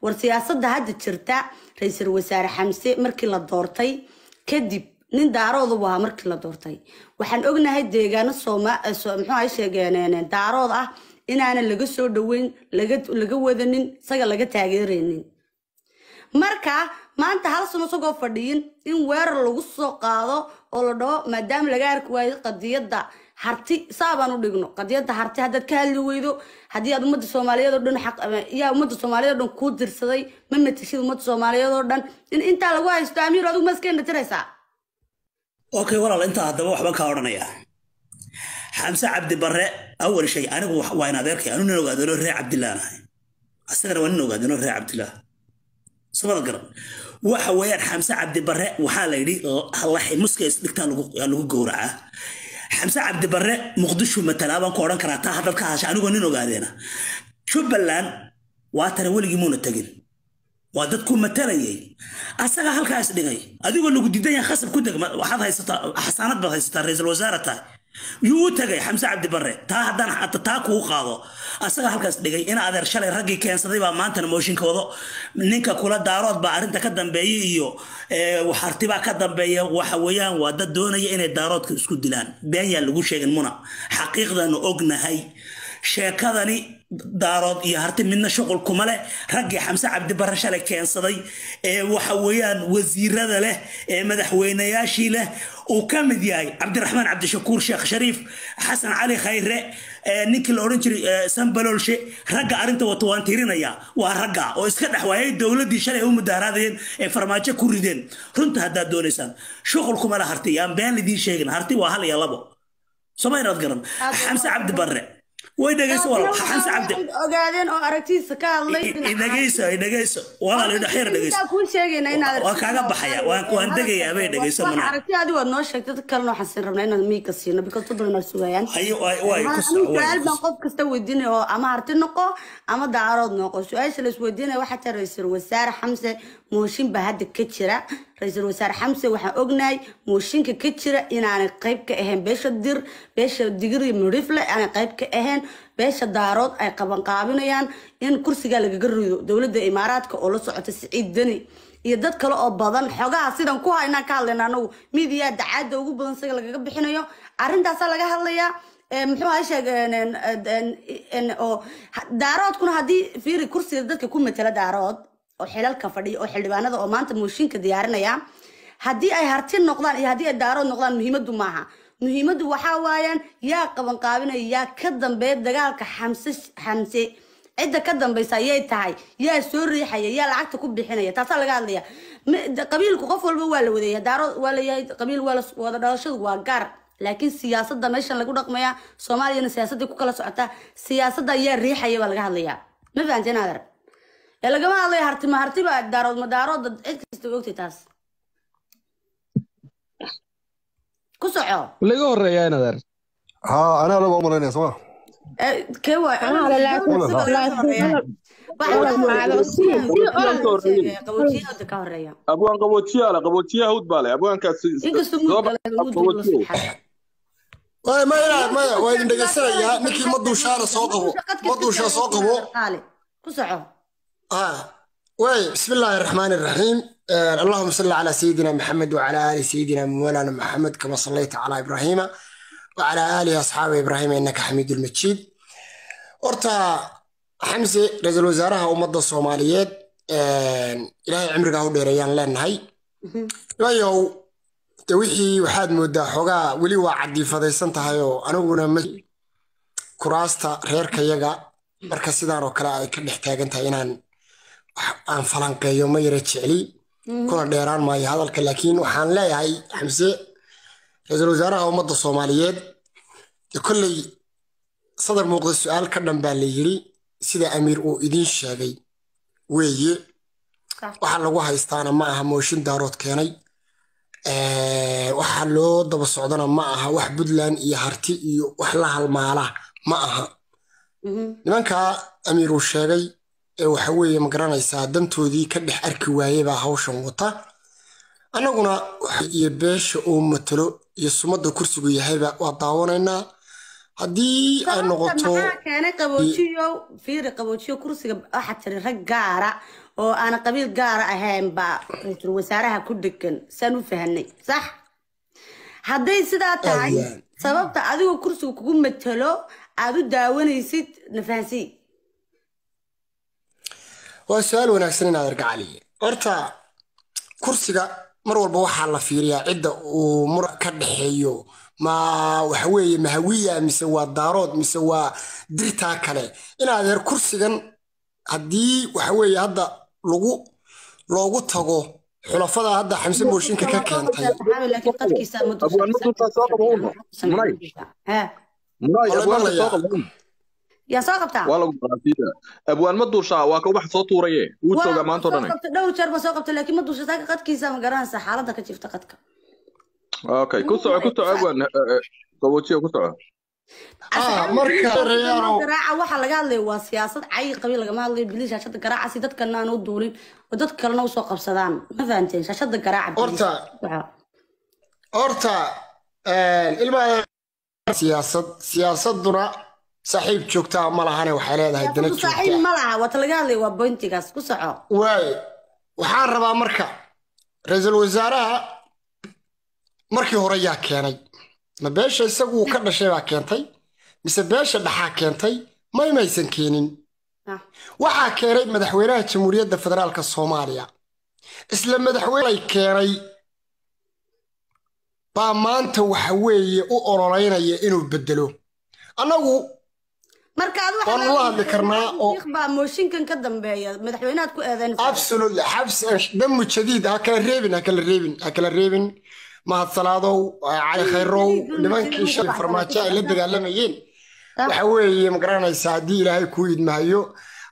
war siyaasada hadda jirta ra-iisul wasaare xamse markii la doortay kadib nin daarooda u ahaa markii la doortay waxaan ognahay deegaano mxuahegeen eh, eh, daarood ah inaana laga soo dhaweyn laga wadanin isaga laga taageeraynin marka maanta hal sano isagoo fadhiyin in weerar lagu soo qaado oo la dhaho maadaama laga arki waayo qadiyada harti saabaan u dhigno qadiyada harti haddaad ka hadli weydo haddii aad ummadda soomaaliyeed oo dhan yaa ummadda soomaaliyeed oo dhan kuu dirsaday ma matashid ummadda soomaaliyeed oo dhan in intaa lagu haysto amiir adigu maskeena tiraysaa okay walaal intaa haddaba waxbaan kaa odhanaya xamse cabdi barre shay anigu waa in adeerkay anu nin ogaadano reer cabdillaah asagana waa nin ogaadano reer cabdillaah samada garan waxa weeyaan xamse cabdi waxaa la yidhi muskays dhigtaa lagu gowracaa xamse cabdibare muqdisho matalaa baan ku odhan karaa taa haddaad ka hasha anigoo nin ogaadeena jubbaland waa tare weligii muuna tegin waa dad ku matalayay asagaa halkaas dhigay adigoo lagu diidan yahay khasab ku deg waxaad haysataa xasaanad baad haysataa ra-iisul wasaare tahay yuu tagay xamse cabdibare taa haddaan xata taa kugu qaado asaga halkaas dhigay in adeer shalay raggii keensaday baa maantana mooshinkooda ninka kula daarood baa arrinta ka dambeeya iyo waxartibaa ka dambeeya waxa weeyaan waa dad doonaya inay daaroodka isku dilaan been yaa lagu sheegin muna xaqiiqdanu ognahay sheekadani daarood iyo harti midna shuqul kuma leh raggii xamse cabdibare shalay keensaday ee waxa weeyaan wasiirada leh ee madaxweynayaashii leh uu ka mid yahay cabdiraxmaan cabdishakuur sheekh shariif xasan cali khayre ninkii la odhan jiray sanbaloolshe ragga arrinta wata waan tirinaya waa ragga oo iska dhex waayay dowladdii shalay u mudaaraadayeen ee farmaajo ku rideen runta haddaad doonaysaan shuqul kuma leh harti aan been lidiin sheegin harti waa hal iyo labo soma inaad garan xamse cabdibare way dhageyso ogaadeen oo aragtiisa ka hadlaydhageyso dhageyso walaal dhaxyar dhageyso kuu sheegayna inaad waa kaaga baxaya waan waan degaya mana aragti adigu waad noo sheegtay dad kalena waxaan siin rabnaa inaad miiga siino because dad badan sugayaan hayo waay baan qof kasta weydiinay oo ama harti noqo ama daarood noqo su'aasha la isweydiinaya waxaa tareysir wasaare xamse mooshin hadda ka jira ra-iisul wasaare xamse waxaan ognahay mooshinka ka jira inaanay qayb ka ahayn beesha dir beesha digiri murifle aanay qayb ka ahayn beesha daarood ay qabanqaabinayaan in kursiga lagaga rido dowladda imaaraadka oo la socota siciid deni iyo dad kale oo badan xogaha sidan ku haynaan ka hadlayna anagu midiyaa dacaada ugu badan saga lagaga bixinayo arrintaasaa laga hadlayaa muxuu sheeg daaroodkuna haddii fiiri kursiga dadka ku matala daarood oo xilalka fadhiya oo xildhibaanada oo maanta mooshinka diyaarinaya haddii ay harti noqdaan iyo haddii ay daarood noqdaan muhiimadu maaha muhiimadu waxaa waayaan yaa qaban yaa ka dambeeya dagaalka xamse xamse cidda ka dambaysa ayay tahay yaa soo riixaya yaa lacagta ku bixinaya taasaa laga hadlaya qabiilku qof walba waa la wadaya daarood waa layahay qabiil waa wada dhalashadu waa gaar laakiin siyaasadda meeshan lagu dhaqmaya soomaaliyana siyaasadday ku kala socotaa siyaasadda ayaa riixaya baa laga hadlayaa ma fahanteen adeer ee lagama hadlayo hartima hartiba daarood ma daarood cid kasta ogtay taas ku soco laga horeeyaa inaad ar haa anaa laba u malaynaya sooma kee qaboojiya hawd baa abwaankaasmaya waa idin dhegeysanayaa ninkii ma soo qabo ma soo qabo بسم الله الرحمن الرحيم اللهم صل على سيدنا محمد وعلى آل سيدنا مولانا محمد كما صليت على إبراهيم وعلى آل أصحاب إبراهيم إنك حميد المجيد horta xamse ra-iisul wasaaraha ummadda soomaaliyeed eh, ilaahay cimrigaa u dheereeyaan leenahay waayow de wixii waxaad moodaa xoogaa weli waa cadiifadaysan tahay oo aniguna ma kuraasta reerkayaga marka sidaan oo kale ay ka dhex taagan tahay inaan aan falanqeeyo ma yara jecli mhm. kuna dheeraan maayo hadalka laakiin waxaan leeyahay xamse ra-iisul wasaaraha ummadda soomaaliyeed koley sadar muuqda su-aal ka dhan baa la yidhi sida amiir uu idiin sheegay weeye waxaa lagu haystaana ma aha mooshin daarood keenay waxa loo daba socdana ma aha wax puntland iyo harti iyo wax la halmaala ma aha mhm. nimankaa amiir uu sheegay ee waxa weeye ma garanaysaa dantoodii ka dhex arki waayebaa hawshan wata annaguna iyo beesha uu matalo iyo sumadda kursigu yahayba waa daawanaynaa haddii ay noqoto keena qaboojiyo fiiri qaboojiyo kursiga waxaa tiri rag gaara oo aana qabiil gaara ahaynba ra-iisul wasaaraha ku degan saan u fahanay sax hadday sidaa tahay sababta adigu kursiga kugu matalo aada u daawanaysid nafahansiid waa su-aal wanaagsan inaad argacaliye horta kursiga mar walba waxaa la fiiriyaa cidda uu mura ka dhexeeyo ma waxaweye mahawiya mise waa daarood mise waa dirtaa kale inadeer kursigan haddii waxaweye hadda lagu loogu tago xulafada hadda xamse booshinka ka keentay yaa soo qabtaa waa lagu qaatiida abwaan ma duushaa waa ka soo tuuraye uu joogaa maanta dhan dhowr jeer ma soo qabta laakiin ma duushataa qadkiisa ma garanaysa xaaladda ka jirta qadka okay ku soco ku soco abwaan qaboojiya eh, eh, eh, ku soco ah, markagaraaca waxaa laga hadlaya waa siyaasad cayi qabin lagama hadlayo bilis shaashada garaaca si dadkana aan u duulin oo dad kalena usoo qabsadaan ma fahanteen shaashada garaaca horta horta ilmaa siyaasad siyaasaduna saaxiib joogtaa ma lahane waxay leedahay dana joogtaa ma laha waata waa bointigaas ku soco waay waxaan rabaa marka ra-iisul wasaaraha markii hore yaa keenay ma beesha isagu ka dhashay baa keentay mise beesha dhexaa keentay maymaysan keenin ah. waxaa keenay madaxweynaha jamhuuriyadda federaalka soomaaliya isla madaxweyney keenay baa maanta waxa weeye u ololaynaya inuu beddelo annagu markaadwahadli karnaa baa damu jadiid ha kala reebin ha reebin ha kala reebin mahadsalaadow cali khayrow nimankii farmaajo ay la dagaalamayeen waxa weeye ma ilaahay kuu idmahayo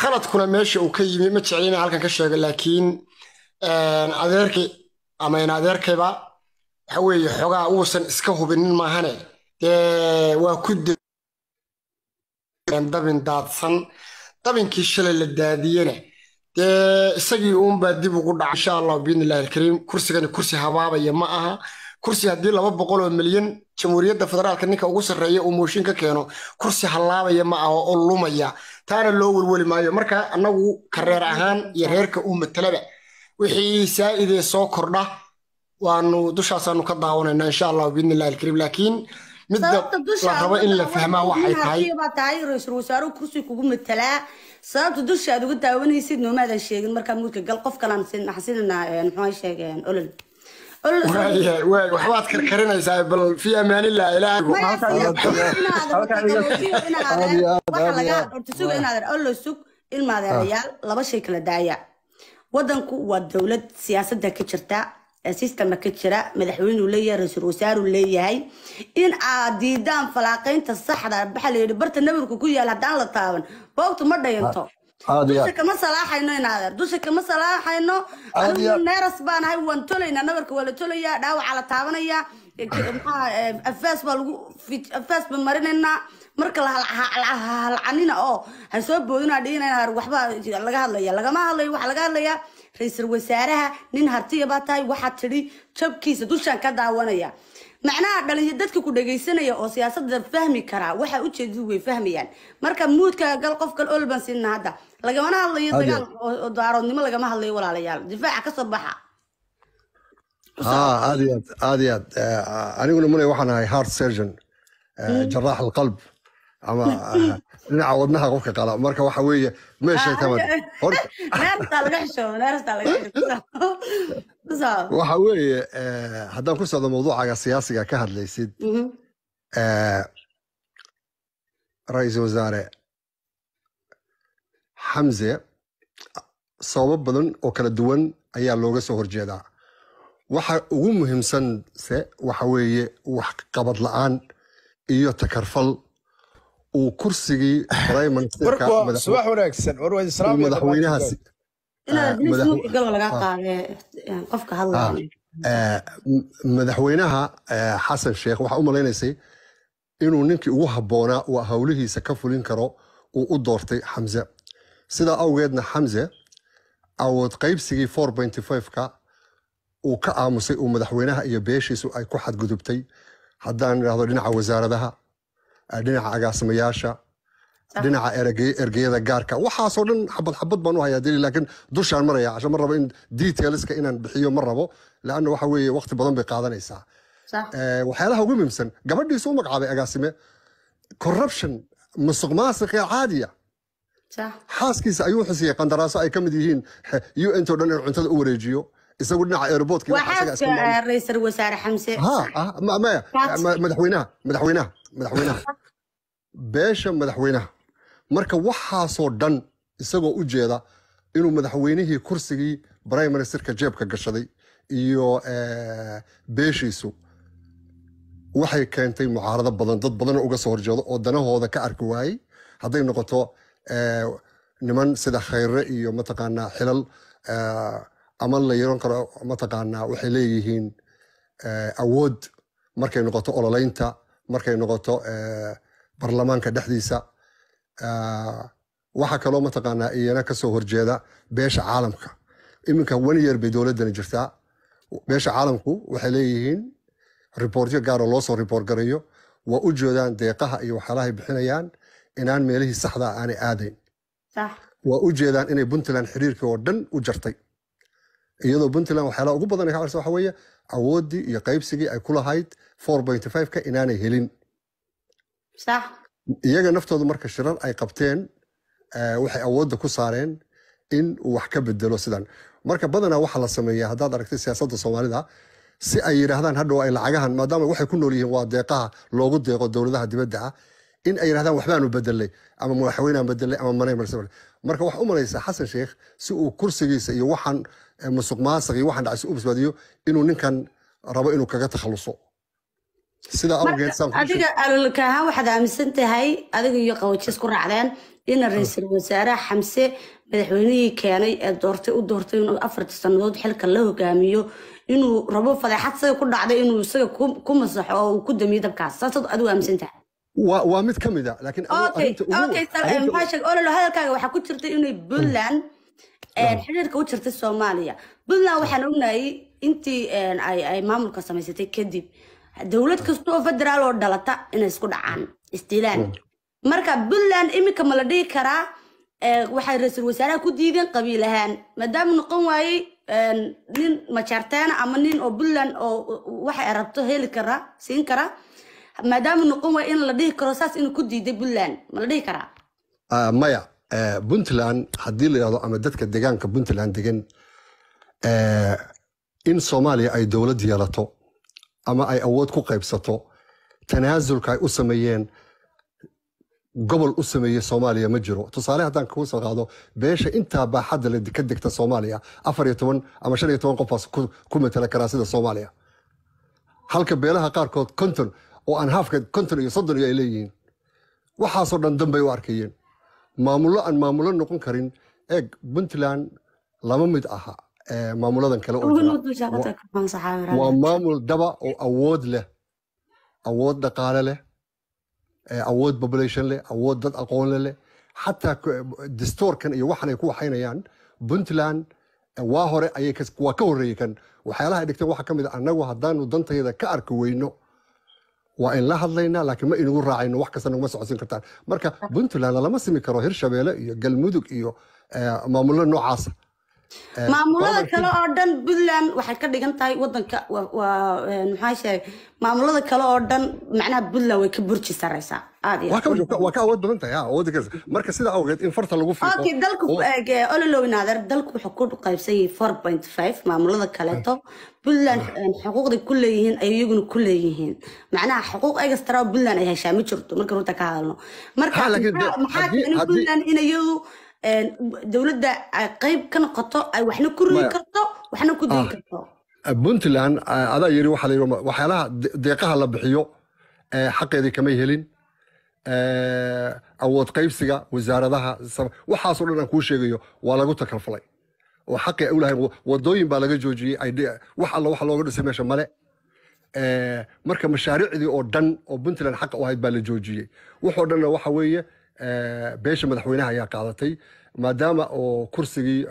khaladkuna meesha uu ka yimi ma jecli inaan halkan ka sheego laakiin uusan iska hubinin noqdeen dabin daadsan dabinkii shalay la daadiyena dee isagii uunbaa dib ugu dhaca insha allahu biidn illahi alkariim kursigani kursi habaabaya ma aha kursi haddii laba boqol oo milyan jamhuuriyadda federaalka ninka ugu sarreeya uu mooshin ka keeno kursi hallaabaya ma aha oo lumaya taana loo welweli maayo marka annagu kareer ahaan iyo reerka uu matalaba wixii saa'idee soo kordha waanu dushaasaanu ka daawanaynaa insha allahu biidn illahi alkariim laakiin dushaawaxaywaaayr-iisawasaaruu kursi kugu matalaa sababta dusha aad uga daawanaysid noomaadan sheegin markaa muudka gal qof kalaan naxsinana muxuu sheegeen olol waxbaad karkarinaysaa bal fi amaanillah ilaahaysug ilmaadeerayaal laba shay kala daaya wadanku waa dowlad siyaasadda ka jirta ka jira madaxweynuu leeyahay ra-iisul wasaaruu leeyahay in aad diidaan falaaqaynta saxda ah. waxaa la yidhi barta nabirku ku yaal haddaan la taaban boogtu ma dhayanto dusha kama salaaxayno inaadeer dusha kama salaaxayno anigu neeras baan ahay waan tolaynaa nabarka waa la tolayaa dhaawaca la taabanayaa maxaa baa lagu afaas baan marinaynaa marka lahalcanina oo ha soo boodinaa dhiinayna waxbaa laga hadlaya lagama hadlayo waxaa laga hadlayaa ra-iisul wasaaraha nin hartiya baa tahay waxaad tidhi jabkiisa dushaan ka daawanaya macnaha dhalinya dadka ku dhagaysanaya oo siyaasadda fahmi karaa waxaa ujeedadu way fahmayaan marka muudka gal qof kal olban siina hadda lagamana hadlayo dagaal oo daaroodnimo lagama hadlayo walaalayaal difaaca ka soo baxa aad iyo aad aad iyo aad aniguna muley waxaan ahay heart surgeon eh, mm. jaraax alqalb ama dhinaca wadnaha qofka qala marka waxa weeye meeshay ah, waxa weeye eh, haddaan ku socdo mawduucaaga siyaasiga ka hadlaysid mm-hmm. eh, ra-iisul wasaare xamse sababo badan oo kala duwan ayaa looga soo horjeedaa waxa ugu muhiimsanse waxa weeye waxqabad la-aan iyo takarfal uu kursigii subax wanaagsan ah, madaxweynahaasi ah. eh, ah, eh, madaxweynaha eh, xasan sheekh waxaa u malaynaysay inuu ninkii ugu habboonaa uu howlihiisa ka fulin karo uu u doortay xamse sidaa awgeedna xamse awood qaybsigii four benty five-ka uu ka aamusay uu madaxweynaha iyo beeshiisu ay ku xadgudubtay haddaan idhahdo dhinaca wasaaradaha Ah, dhinaca agaasimayaasha dhinaca ergeyada gaarka waxaasoo dhan xabad xabad baan u hayaa deli laakiin dushaan maraya casha ma rabo in detailska inaan bixiyo ma rabo laanna waxa weeye waqti badan bay qaadanaysaa eh, waxyaalaha ugu muhiimsan gabadhiisu u magacaabay agaasime corruption musuq maasiq caadiya xaaskiisa ayuu xusiyey qandaraaso ay ka mid yihiin un to dhan in cuntada u wareejiyo isagu dhinaca airportraisal wasaare xamse madaxweynaha madaxweynaha madaxweynaha beesha madaxweynaha marka waxaasoo dhan isagoo u jeeda inuu madaxweynihii kursigii prime ministerka jeebka gashaday iyo beeshiisu waxay keentay mucaarado badan dad badan uga soo horjeedo oo danahooda ka arki waayey hadday noqoto niman sida khayre iyo mataqaanaa xilal ama la yeelan karo mataqaanaa waxay leeyihiin eh, awood markay noqoto ololeynta markay noqoto eh, barlamaanka dhexdiisa ah, waxaa kaloo mataqaanaa iyana kasoo horjeeda beesha caalamka iminka wanyar bay dowladdana jirtaa beesha caalamku waxay leeyihiin riboortyo gaaroo loo soo riboort gareeyo waa u joodaan deeqaha iyo waxyaalahay bixinayaan inaan meelihii saxdaa ah aanay aadayn waa u jeedaan inay puntland xiriirkii oo dhan u jartay iyadoo puntland waxyaalaha ugu badan ay ka carsa waxa weeye awooddii iyo qaybsigii ay ku lahayd four point five ka inaanay helin sax iyaga naftoodu marka shirar ay qabteen eh, waxay awoodda ku saareen in wax ka bedelo sidan marka badanaa waxa la sameeya haddaad aragtay siyaasadda soomaalida si ay yidhaahdaan hadhow ay lacagahan maadaama waxay ku nool yihiin waa deeqaha loogu deeqo dowladaha dibadda ah in ay yidhahdaan waxbaanu bedelay ama madaxweynaan bedelay ama manay marka waxaa u malaysaa xasan sheekh si uu kursigiisa iyo waxaan musuq maasuq iyo waxaan dhacay si inuu ninkan rabo inuu kaga takhaluso sidaa awgeed adiga alolkaha waxaad aaminsan tahay adiga iyo qawaji isku raacdeen ina ah. ra-iisul wasaare xamse madaxweynihii keenay ee doortay u doortay inuu afartii sannadood xilka la hogaamiyo inuu rabo fadeexad saga ku dhacday inuu isaga ku masaxo oo uu ku damiyo dabkaas saasaad adigu aaminsan tahay waa mid ka mid a ah, laakiin hadalkaaga waxaa ku jirta inay hmm. puntland xiriirka u jirta soomaaliya puntland ah. waxaan ognahay intii ay maamulka samaysatay kadib dowlad ah. kastaoo federaal oo dhalata inay isku dhacaan isdiilaan ah. marka puntland iminka ma la dhihi karaa waxay ra-iisul wasaaraha ku diideen qabiil ahaan maadaama noqon waayey nin majaarteena ama nin oo puntland oo waxay rabto heli kara siin kara maadaama noqon waaye in la dhihi karo saas inuu ku diiday puntland ma la dhihi karaa maya Eh, puntland haddii la yidhahdo ama dadka degaanka puntland degan eh, in soomaaliya ay dowlad yeelato ama ay awood ku qaybsato tanaasulka ay u sameeyeen gobol u sameeyey soomaaliya ma jiro tusaale haddaan kagu soo qaado beesha intaa baaxadda la ka degta soomaaliya afar iyo toban ama shan iyo toban qofaas ku matala sida soomaaliya halka beelaha qaarkood konton oo aan haafka konton iyo soddon iyo ay leeyihiin waxaasoo dhan dan bay u arkayeen maamullo aan maamullo noqon karin eeg puntland lama mid aha maamuladan kale waa maamul daba oo awood leh awood dhaqaale leh awood population leh awood dad aqoonle leh xataa dastoorkan iyo waxan eh, ay ku waxaynayaan puntland waa hore ayay waa ka horreeyey kan waxyaalaha ay dhigteen waxaa ka mid a annagu haddaanu dantayada ka arki weyno waa in la hadlaynaa laakiin ma inugu raacayno wax kasta naguma socodsiin kartaan marka puntland lama simi karo hirshabelle iyo galmudug iyo eh, maamullo noocaasa Eh, maamulada kale oo dhan puntland waxay ka dhigan tahay wadanka waa eh, maamulada kale oo dhan macnaha puntland way ka burji saraysaa waa ka awood badan tahay marka sidaa awgeed in farta lagu fiiqo eh, dalku wuxuu ku qaybsan yahay four point five maamulada kaleeto puntland ah. xuquuqday ku leeyihiin ay iyaguna ku leeyihiin macnaha xuquuq egastra puntland ay heshaa ma jirto marka runta ka hadalno marka maxaa puntland in iyagu dowladda qayb ka noqoto ay waxna ku ridi karto waxna ku dii ah. karto puntland adaa yiri waxaa waxyaalaha deeqaha la bixiyo e, xaqeedii kamay helin e, awood qaybsiga wasaaradaha waxaasoo dhan aan kuu sheegayo waa lagu takalfalay oo xaqii ay u wadooyin baa laga joojiyey wax alla waxa looga dhisay meesha male e, marka mashaariicdii oo dhan oo puntland xaqa u ahayd baa la joojiyey waxoo dhanna waxa weeye beesha madaxweynaha ayaa qaadatay maadaama oo kursigii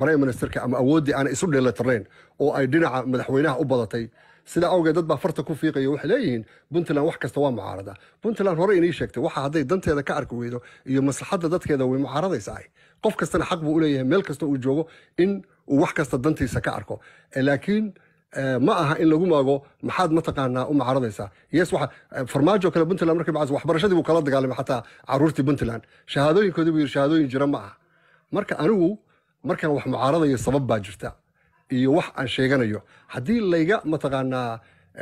brime ministerka ama awooddii aanay isu dheelatirnayn oo ay dhinaca madaxweynaha u badatay sidaa awgeed dad baa farta ku fiiqaya waxay leeyihiin puntland wax kasta waa mucaarada puntland hore inii sheegtay waxa hadday danteeda ka arki weydo iyo maslaxadda dadkeeda way mucaaradaysaay qof kastana xaq buu u leeyahay meel kasta uu joogo in uu wax kasta dantiisa ka arko laakiin Eh, ma aha in lagu maago maxaad mataqaanaa u macaradaysaa yes waxa eh, farmaajo kale puntland markii bacas waxbarashadii buu kala dagaalamay xataa caruurtii puntland shahaadooyinkoodii buu yidhi shahaadooyin jira ma aha marka anigu markaan wax mucaaradayo sabab baa jirta iyo wax aan sheeganayo haddii layga mataqaanaa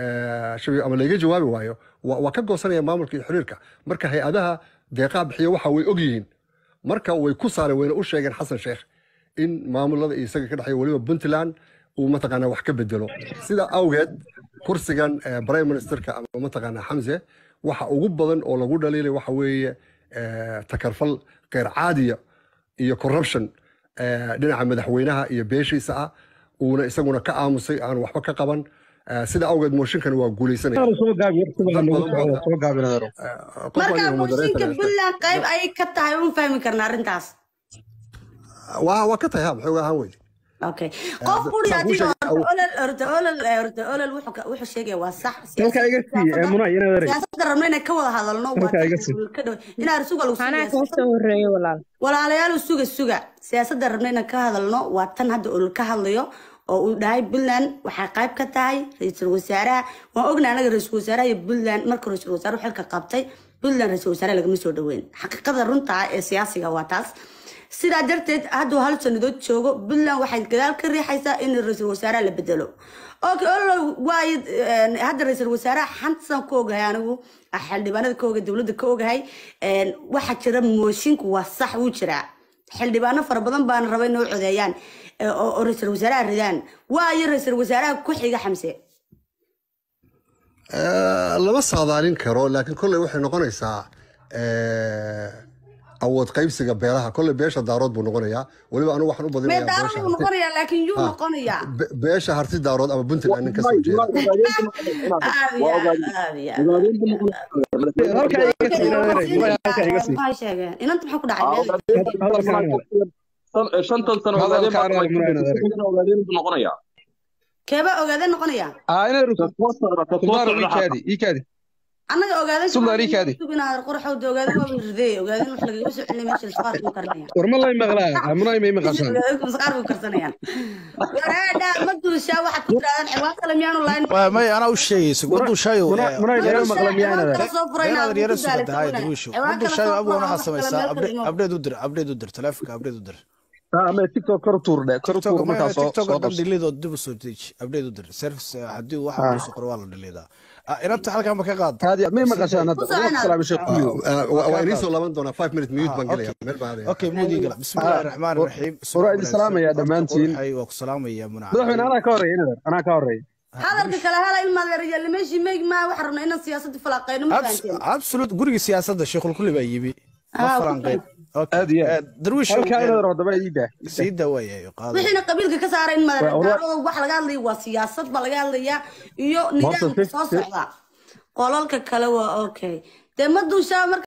eh, ama layga jawaabi waayo waa ka goosanaya maamulka iyo xiriirka marka hay-adaha deeqaa bixiya waxa way og yihiin marka way ku saareen wayna u sheegeen xasan sheekh in maamulada iyo isaga ka dhexeeya weliba puntland uu mataqaanaa wax ka bedelo sida awgeed kursigan eh, prime ministerka ama mataqaanaa xamse waxa ugu badan oo lagu dhaliilay waxa weeye eh, takarfal keyr caadiya iyo corruption eh, dhinaca madaxweynaha iyo beeshiisa ah uuna isaguna ka aamusay aan waxba ka qaban sida awgeed mooshinkani waa guulaysanaymarka mooshinka puntland qayb ayay ka tahay un fahmi karna arrintaas waa ka tahay ha maxoog ahaan weyde اوكي ah, qof buryaatiga ah, olol ka wada suga walaalayaal suga suga siyaasadda rabno inaan ka hadalno waa tan hadda olol ka hadlayo oo uu dhahay puntland waxay qayb ka tahay ra-iisul wasaaraha waan ogna anaga ra-iisul wasaaraha iyo puntland marka ra-iisul wasaaruhu xilka qabtay puntland ra-iisul wasaaraha lagama soo dhaweyn xaqiiqada runta ah ee siyaasiga waa taas sidaa darteed hadduu hal sannadood joogo puntland waxay gadaal ka riixaysaa in ra-iisul wasaaraha la bedelo eh, hadda ra-iisul wasaaraha xansan ah, ka ogahay anigu xildhibaanada ka oga dowladda ka ogahay eh, waxaa jira moosinku waa sax wuu jiraa xildhibaano fara badan baana raba inoo codeeyaan eh, oo ra-iisul wasaaraha ridaan waayo ra-iisul wasaaraha ku xiga xamse lama saadaalin karo laakiin kolley waxay noqonaysaa awood qaybsiga beelaha kole beesha daarood buu noqonayaa weliba anu waxaan u badinabeesha ah, harti daarood ama puntland nin kasoo jeeda annaga ogaadaqurxowdogaawarmalay maqlaamay anaa u sheegaysa wadushayowadushayo abwan waxaa samaysaa abdheed u dir abdheed u dir taleefonka abdheed u dir ama ah, tiktok kor tuurdhe kor tuur markaas soo tiktok dhan delete oo dib u soo deji update u dir service eh, hadii waxa ah. uu soo qoro waa la delete ah, irabta halkan ma ka qaad hadi ma maqashaan hadda salaam sheekh kuyo waa inii soo laaban doona 5 minute mute baan galaya meel baa hada okay mudi gala bismillaahir rahmaanir rahiim sura idin salaamaya dhamaantiin ay waa ku salaamaya munaad madaxweyne anaa ka horeeyay anaa ka horeeyay hadalka kale hala ilmaad yaryaal meeshii meeg ma waxaan rabnaa inaan siyaasadda falaaqeyno ma fahanteen absolute guriga siyaasadda sheekh kulli baa yimi ma falanqeyn wixina qabiilka ka saara in madaadaalada wax laga hadlaya waa siyaasad baa laga hadlayaa iyo nidaamka soo socda qolalka kale waa okay dee maduu shaa marka